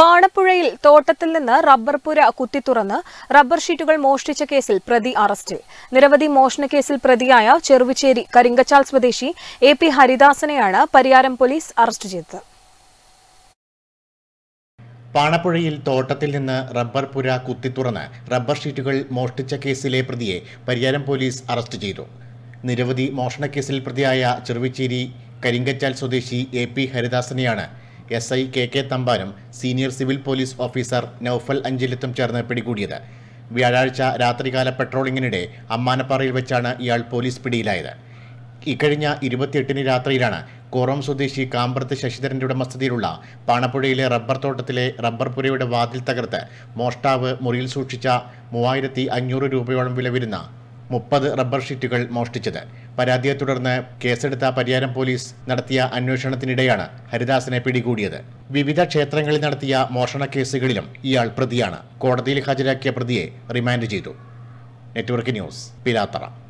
പാണപ്പുഴയിൽ തോട്ടത്തിൽ നിന്ന് റബ്ബർ പുര കുത്തിത്തുറന്ന് റബ്ബർ ഷീറ്റുകൾ മോഷ്ടിച്ച കേസിൽ പ്രതി അറസ്റ്റിൽ നിരവധി മോഷണക്കേസിൽ പ്രതിയായ ചെറുവിച്ചേരി കരിങ്കച്ചാൽ സ്വദേശി എ പി ഹരിദാസനെയാണ് പരിയാരം പോലീസ് അറസ്റ്റ് ചെയ്തത് പാണപ്പുഴയിൽ തോട്ടത്തിൽ നിന്ന് റബ്ബർ പുര കുത്തിത്തുറന്ന് റബ്ബർ ഷീറ്റുകൾ മോഷ്ടിച്ച കേസിലെ പ്രതിയെ പരിയാരം പോലീസ് അറസ്റ്റ് ചെയ്തു നിരവധി മോഷണക്കേസിൽ പ്രതിയായ ചെറുവിച്ചേരി കരിങ്കച്ചാൽ സ്വദേശി എ പി ഹരിദാസനെയാണ് എസ് ഐ കെ കെ തമ്പാനും senior civil police officer Noufal അഞ്ചിലത്തും ചേർന്ന് പിടികൂടിയത് വ്യാഴാഴ്ച രാത്രികാല പെട്രോളിങ്ങിനിടെ അമ്മാനപ്പാറയിൽ വെച്ചാണ് ഇയാൾ പോലീസ് പിടിയിലായത് ഇക്കഴിഞ്ഞ ഇരുപത്തിയെട്ടിന് രാത്രിയിലാണ് കോറോം സ്വദേശി കാമ്പ്രത്ത് ശശിധരൻ്റെ ഉടമസ്ഥതയിലുള്ള പാണപ്പുഴയിലെ റബ്ബർ തോട്ടത്തിലെ റബ്ബർ പുരയുടെ വാതിൽ തകർത്ത് മോഷ്ടാവ് മുറിയിൽ സൂക്ഷിച്ച മൂവായിരത്തി അഞ്ഞൂറ് രൂപയോളം വില വരുന്ന മുപ്പത് റബ്ബർ ഷീറ്റുകൾ മോഷ്ടിച്ചത് പരാതിയെ തുടർന്ന് കേസെടുത്ത പരിയാരം പോലീസ് നടത്തിയ അന്വേഷണത്തിനിടെയാണ് ഹരിദാസിനെ പിടികൂടിയത് വിവിധ ക്ഷേത്രങ്ങളിൽ നടത്തിയ മോഷണ കേസുകളിലും ഇയാൾ പ്രതിയാണ് കോടതിയിൽ ഹാജരാക്കിയ പ്രതിയെ റിമാൻഡ് ചെയ്തു നെറ്റ്വർക്ക് ന്യൂസ് പിലാത്തറ